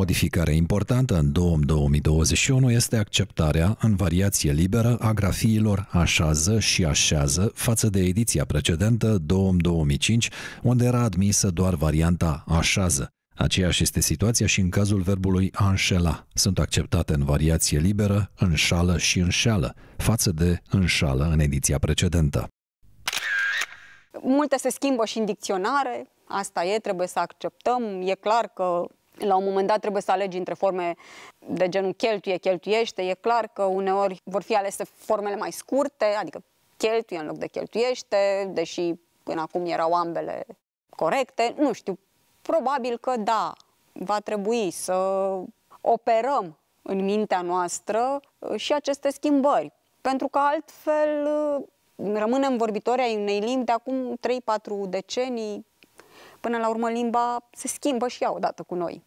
modificare importantă în 2021 este acceptarea în variație liberă a grafiilor așează și așează față de ediția precedentă 2005, unde era admisă doar varianta așează. Aceeași este situația și în cazul verbului a înșela. Sunt acceptate în variație liberă înșală și înșală, față de înșală în ediția precedentă. Multe se schimbă și în dicționare, asta e, trebuie să acceptăm. E clar că la un moment dat trebuie să alegi între forme de genul cheltuie, cheltuiește. E clar că uneori vor fi alese formele mai scurte, adică cheltuie în loc de cheltuiește, deși până acum erau ambele corecte. Nu știu, probabil că da, va trebui să operăm în mintea noastră uh, și aceste schimbări, pentru că altfel uh, rămânem vorbitori ai unei limbi de acum 3-4 decenii, până la urmă limba se schimbă și ea odată cu noi.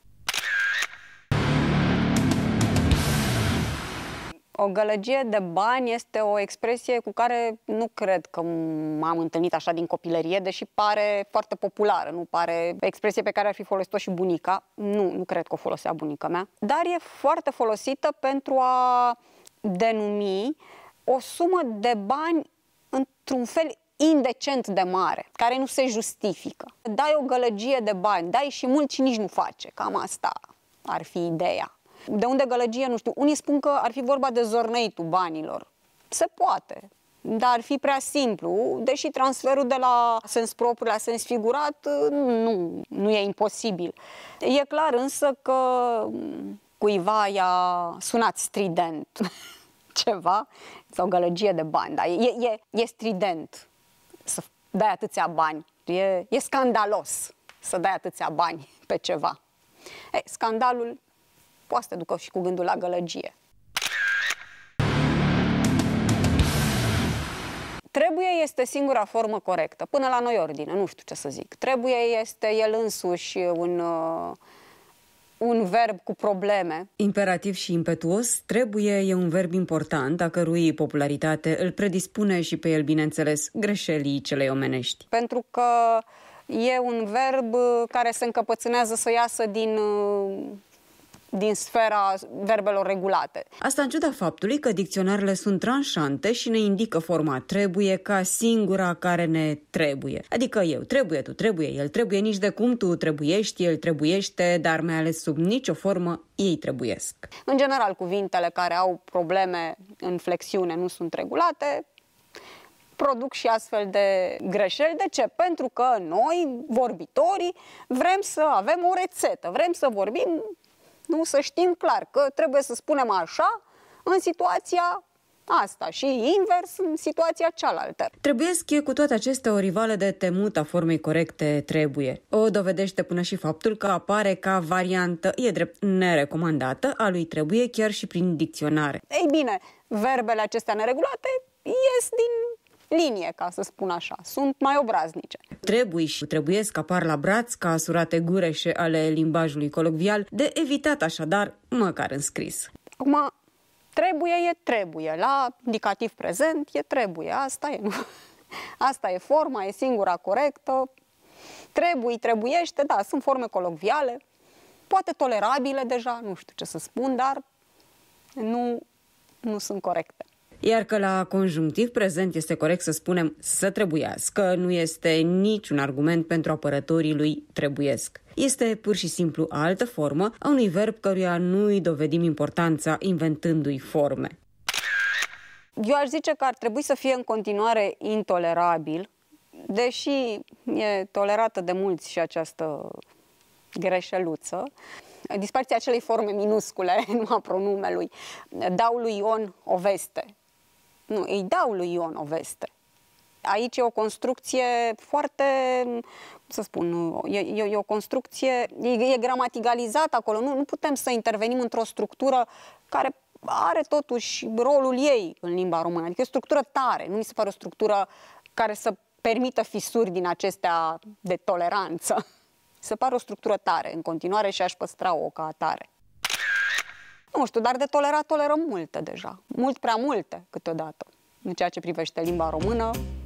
O gălăgie de bani este o expresie cu care nu cred că m-am întâlnit așa din copilărie, deși pare foarte populară, nu pare expresie pe care ar fi folosit-o și bunica. Nu, nu cred că o folosea bunica mea. Dar e foarte folosită pentru a denumi o sumă de bani într-un fel indecent de mare, care nu se justifică. Dai o gălăgie de bani, dai și mult și nici nu face. Cam asta ar fi ideea. De unde gălăgie, nu știu. Unii spun că ar fi vorba de zorneitul banilor. Se poate, dar ar fi prea simplu, deși transferul de la sens propriu la sens figurat nu, nu e imposibil. E clar însă că cuiva i-a sunat strident ceva sau gălăgie de bani, dar e, e, e strident să dai atâția bani. E, e scandalos să dai atâția bani pe ceva. E, scandalul poate să te ducă și cu gândul la gălăgie. Trebuie este singura formă corectă, până la noi ordine, nu știu ce să zic. Trebuie este el însuși un, uh, un verb cu probleme. Imperativ și impetuos, trebuie e un verb important, a cărui popularitate îl predispune și pe el, bineînțeles, greșelii celei omenești. Pentru că e un verb care se încăpățânează să iasă din uh, din sfera verbelor regulate. Asta în ciuda faptului că dicționarele sunt tranșante și ne indică forma trebuie ca singura care ne trebuie. Adică eu trebuie, tu trebuie, el trebuie, nici de cum tu trebuiești, el trebuiește, dar mai ales sub nicio formă ei trebuiesc. În general, cuvintele care au probleme în flexiune nu sunt regulate, produc și astfel de greșeli. De ce? Pentru că noi, vorbitorii, vrem să avem o rețetă, vrem să vorbim nu să știm clar că trebuie să spunem așa în situația asta și invers în situația cealaltă. Trebuie Trebuiesc cu toate acestea o rivală de temut a formei corecte trebuie. O dovedește până și faptul că apare ca variantă, e drept nerecomandată, a lui trebuie chiar și prin dicționare. Ei bine, verbele acestea neregulate ies din linie, ca să spun așa. Sunt mai obraznice. Trebuie și trebuie să apar la braț ca asurate gureșe ale limbajului colocvial, de evitat așadar, măcar în scris. Acum, trebuie e trebuie. La indicativ prezent e trebuie. Asta e, nu? Asta e forma, e singura corectă. Trebuie, trebuiește, da, sunt forme colocviale, poate tolerabile deja, nu știu ce să spun, dar nu, nu sunt corecte iar că la conjunctiv prezent este corect să spunem să trebuiască, nu este niciun argument pentru apărătorii lui trebuiesc. Este pur și simplu altă formă a unui verb căruia nu îi dovedim importanța inventându-i forme. Eu aș zice că ar trebui să fie în continuare intolerabil, deși e tolerată de mulți și această greșeluță, dispariția acelei forme minuscule, nu a pronumelui, dau lui Ion o veste. Nu, îi dau lui Ion o veste. Aici e o construcție foarte, cum să spun, e, e, e o construcție, e, e gramaticalizată acolo. Nu, nu putem să intervenim într-o structură care are totuși rolul ei în limba română. Adică e o structură tare, nu mi se pare o structură care să permită fisuri din acestea de toleranță. Se pare o structură tare în continuare și aș păstra-o ca atare. Nu știu, dar de tolerat tolerăm multe deja. Mult prea multe câteodată în ceea ce privește limba română,